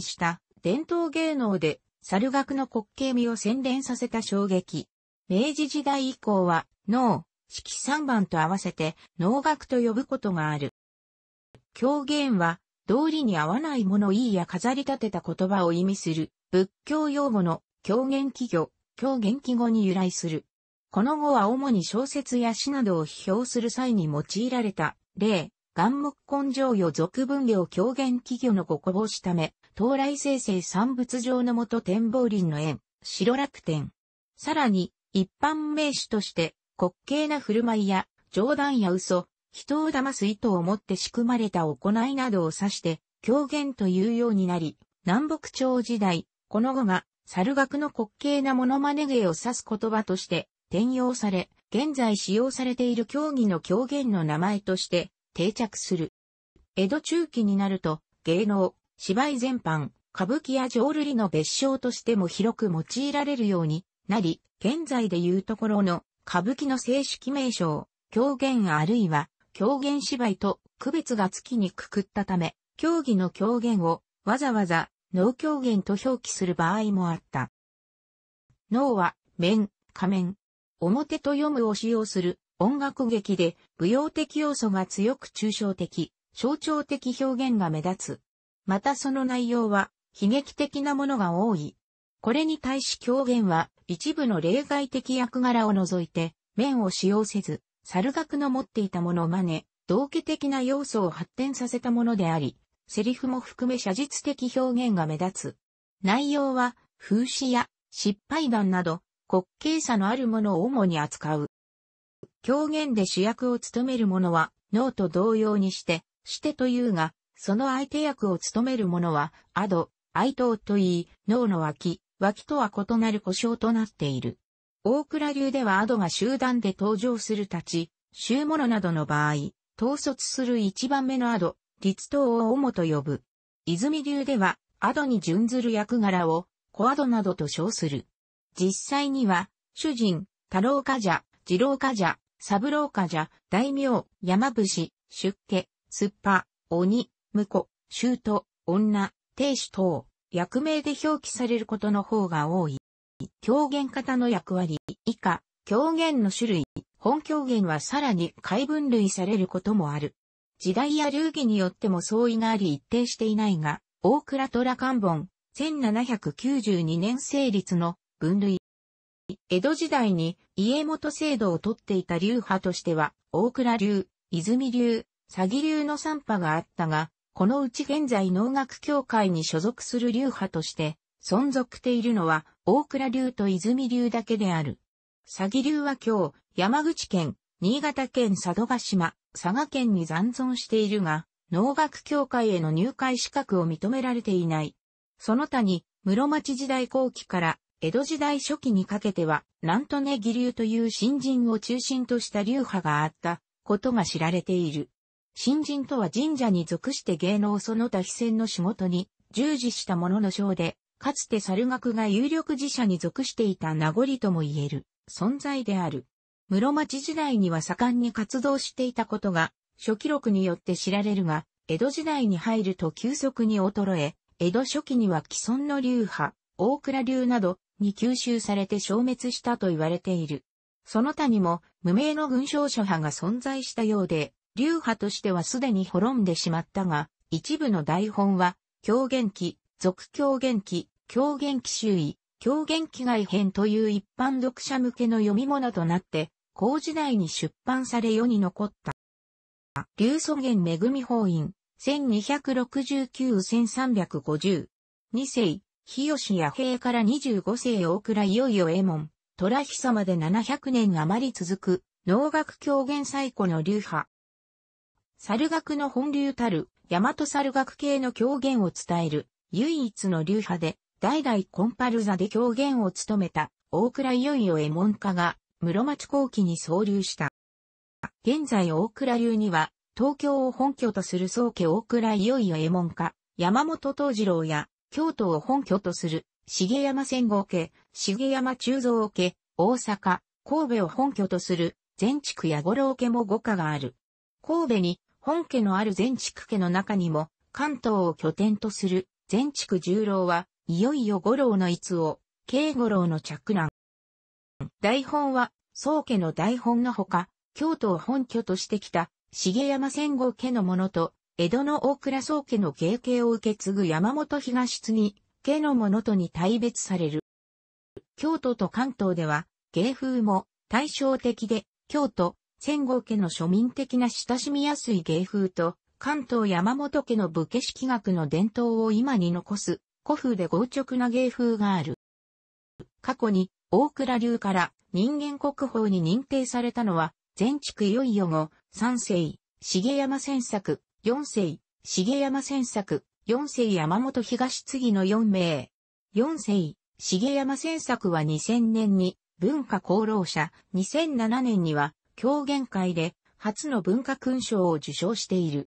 伝した伝統芸能で猿楽の滑稽味を洗練させた衝撃。明治時代以降は能、式三番と合わせて能楽と呼ぶことがある。狂言は道理に合わないものいいや飾り立てた言葉を意味する仏教用語の狂言企業、狂言記語に由来する。この語は主に小説や詩などを批評する際に用いられた例、眼目根性与俗分業狂言企業のご語防しため、東来生成産物上の元展望林の縁、白楽天。さらに、一般名詞として、滑稽な振る舞いや、冗談や嘘、人を騙す意図を持って仕組まれた行いなどを指して、狂言というようになり、南北朝時代、この後が、猿楽の滑稽なモノマネ芸を指す言葉として、転用され、現在使用されている競技の狂言の名前として、定着する。江戸中期になると、芸能、芝居全般、歌舞伎や浄瑠璃の別称としても広く用いられるようになり、現在でいうところの歌舞伎の正式名称、狂言あるいは狂言芝居と区別がつきにくくったため、競技の狂言をわざわざ脳狂言と表記する場合もあった。脳は面、仮面、表と読むを使用する音楽劇で舞踊的要素が強く抽象的、象徴的表現が目立つ。またその内容は悲劇的なものが多い。これに対し狂言は一部の例外的役柄を除いて面を使用せず、猿楽の持っていたものを真似、同化的な要素を発展させたものであり、セリフも含め写実的表現が目立つ。内容は風刺や失敗談など滑稽さのあるものを主に扱う。狂言で主役を務める者は脳と同様にして、してというが、その相手役を務める者は、アド、愛悼といい、脳の脇、脇とは異なる故障となっている。大倉流ではアドが集団で登場するたち、衆物などの場合、統率する一番目のアド、立党を主と呼ぶ。泉流では、アドに準ずる役柄を、小アドなどと称する。実際には、主人、太郎家ゃ、二郎家ゃ、三郎家ゃ、大名、山伏、出家、すっぱ、鬼、婿、衆と、女、亭主等、役名で表記されることの方が多い。狂言型の役割、以下、狂言の種類、本狂言はさらに解分類されることもある。時代や流儀によっても相違があり一定していないが、大倉虎漢本、1792年成立の分類。江戸時代に家元制度を取っていた流派としては、大倉流、泉流、詐欺流の三派があったが、このうち現在農学協会に所属する流派として、存続しているのは、大倉流と泉流だけである。詐欺流は今日、山口県、新潟県佐渡島、佐賀県に残存しているが、農学協会への入会資格を認められていない。その他に、室町時代後期から江戸時代初期にかけては、なんとね義流という新人を中心とした流派があったことが知られている。新人とは神社に属して芸能その他非戦の仕事に従事した者の章で、かつて猿学が有力寺社に属していた名残とも言える存在である。室町時代には盛んに活動していたことが、初記録によって知られるが、江戸時代に入ると急速に衰え、江戸初期には既存の流派、大倉流などに吸収されて消滅したと言われている。その他にも無名の軍将諸派が存在したようで、流派としてはすでに滅んでしまったが、一部の台本は、狂言記、俗狂言記、狂言記周囲、狂言記外編という一般読者向けの読み物となって、高時代に出版され世に残った。流祖元恵法院、1269-1350。二世、日吉弥平から25世大倉いよいよ右門、虎久まで700年余り続く、能楽狂言最古の流派。猿学の本流たる、大和猿学系の狂言を伝える、唯一の流派で、代々コンパルザで狂言を務めた、大倉いよいよ絵門家が、室町後期に創立した。現在大倉流には、東京を本拠とする宗家大倉いよいよ絵門家、山本東次郎や、京都を本拠とする、重山千号家、重山中蔵家、大阪、神戸を本拠とする、全地区や五郎家も五家がある。神戸に本家のある全地区家の中にも、関東を拠点とする全地区十郎は、いよいよ五郎の逸を、慶五郎の着乱。台本は、宗家の台本のほか、京都を本拠としてきた、重山戦後家のものと、江戸の大倉宗家の芸形を受け継ぐ山本東に、家のものとに大別される。京都と関東では、芸風も対照的で、京都、戦後家の庶民的な親しみやすい芸風と、関東山本家の武家式学の伝統を今に残す、古風で豪直な芸風がある。過去に、大倉流から人間国宝に認定されたのは、全築いよいよ後、三世、重山千作、四世、重山千作、四世山本東次の四名。四世、重山千作は2000年に文化功労者、2007年には狂言会で初の文化勲章を受賞している。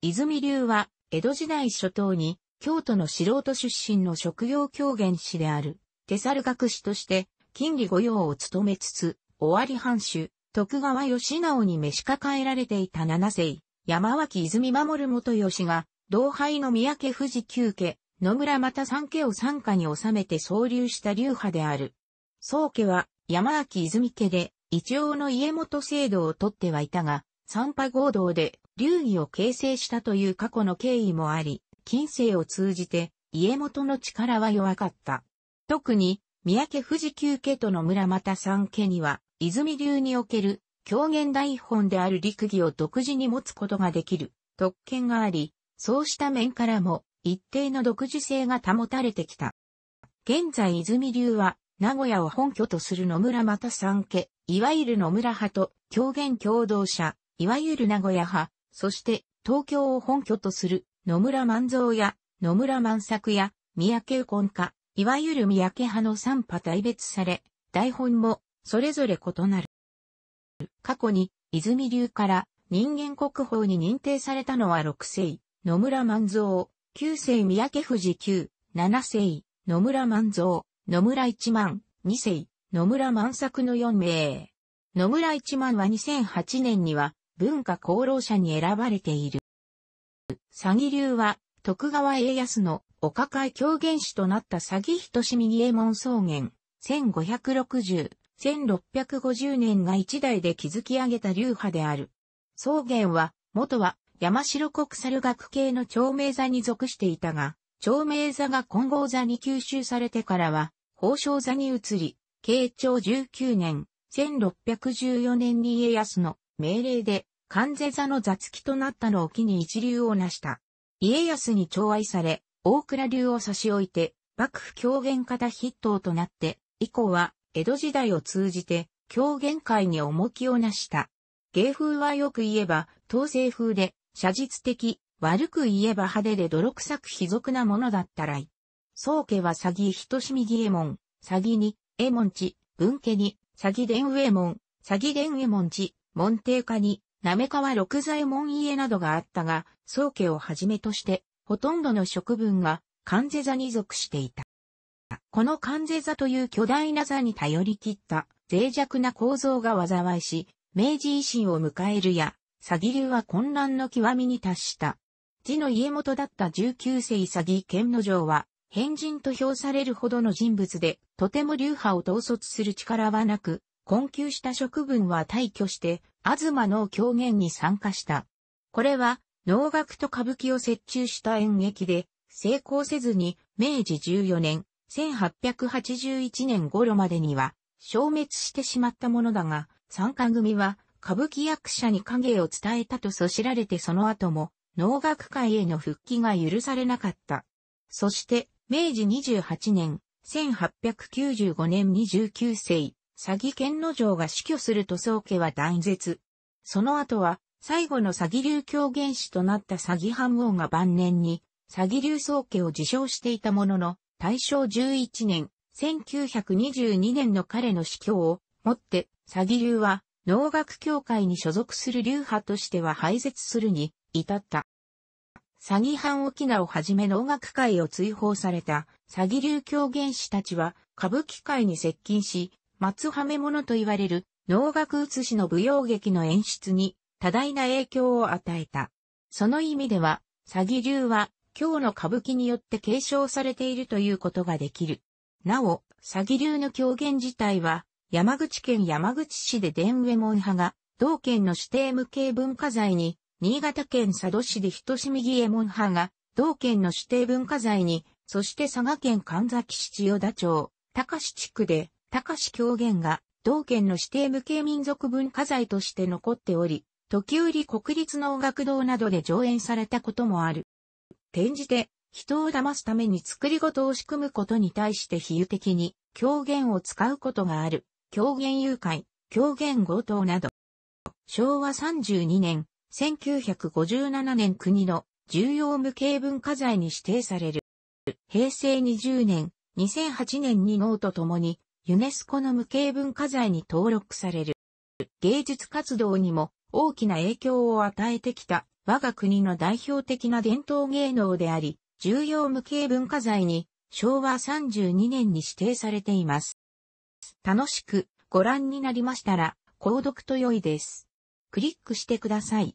泉流は、江戸時代初頭に、京都の素人出身の職業狂言師である、手猿学師として、金利御用を務めつつ、尾張藩主、徳川義直に召し抱えられていた七世、山脇泉守元義が、同輩の三宅富士九家、野村又三家を参加に収めて総流した流派である。宗家は山脇泉家で、一応の家元制度をとってはいたが、三波合同で流儀を形成したという過去の経緯もあり、近世を通じて家元の力は弱かった。特に、三宅富士急家との村又三家には、泉流における狂言台本である陸儀を独自に持つことができる特権があり、そうした面からも一定の独自性が保たれてきた。現在泉流は名古屋を本拠とする野村又三家、いわゆる野村派と、狂言共同者、いわゆる名古屋派、そして、東京を本拠とする、野村万蔵や、野村万作や、三宅右近家、いわゆる三宅派の三派大別され、台本も、それぞれ異なる。過去に、泉流から、人間国宝に認定されたのは六世、野村万蔵、九世三宅富士九、七世、野村万蔵、野村一万、二世、野村万作の四名。野村一万は2008年には文化功労者に選ばれている。詐欺流は徳川家康のお抱え狂言師となった詐欺人ぎえも門草原、1560、1650年が一代で築き上げた流派である。草原は、元は山城国猿学系の長命座に属していたが、長命座が金剛座に吸収されてからは、宝生座に移り、慶長19年、1614年に家康の命令で、関税座の座付きとなったのを機に一流を成した。家康に寵愛され、大倉流を差し置いて、幕府狂言方筆頭となって、以降は、江戸時代を通じて、狂言界に重きを成した。芸風はよく言えば、統制風で、写実的、悪く言えば派手で泥臭く卑俗なものだったらい。宗家は詐欺人しえも門、詐欺に、衛門ち、文家に、詐欺伝右衛門、詐欺伝右衛門地、門弟家に、なめかわ六左衛門家などがあったが、宗家をはじめとして、ほとんどの職分が、関税座に属していた。この関税座という巨大な座に頼り切った脆弱な構造が災いし、明治維新を迎えるや、詐欺流は混乱の極みに達した。字の家元だった19世詐欺剣の城は、変人と評されるほどの人物で、とても流派を統率する力はなく、困窮した職分は退去して、東の狂言に参加した。これは、能楽と歌舞伎を設中した演劇で、成功せずに、明治14年、1881年頃までには、消滅してしまったものだが、参加組は、歌舞伎役者に影を伝えたとそしられてその後も、能楽界への復帰が許されなかった。そして、明治28年、1895年29世、詐欺県の城が死去すると宗家は断絶。その後は、最後の詐欺流狂言師となった詐欺藩王が晩年に、詐欺流宗家を自称していたものの、大正11年、1922年の彼の死去をもって、詐欺流は、農学協会に所属する流派としては廃絶するに至った。詐欺犯沖縄をはじめ能楽界を追放された、詐欺流狂言師たちは、歌舞伎界に接近し、松はめ者と言われる、能楽写しの舞踊劇の演出に、多大な影響を与えた。その意味では、詐欺流は、今日の歌舞伎によって継承されているということができる。なお、詐欺流の狂言自体は、山口県山口市で伝右衛門派が、同県の指定無形文化財に新潟県佐渡市で人ぎえも門派が、同県の指定文化財に、そして佐賀県神崎市千代田町、高市地区で、高市狂言が、同県の指定無形民族文化財として残っており、時折国立の音楽堂などで上演されたこともある。転じて、人を騙すために作り事を仕組むことに対して比喩的に、狂言を使うことがある、狂言誘拐、狂言強盗など。昭和32年、1957年国の重要無形文化財に指定される。平成20年、2008年に脳とともにユネスコの無形文化財に登録される。芸術活動にも大きな影響を与えてきた我が国の代表的な伝統芸能であり、重要無形文化財に昭和32年に指定されています。楽しくご覧になりましたら、購読と良いです。クリックしてください。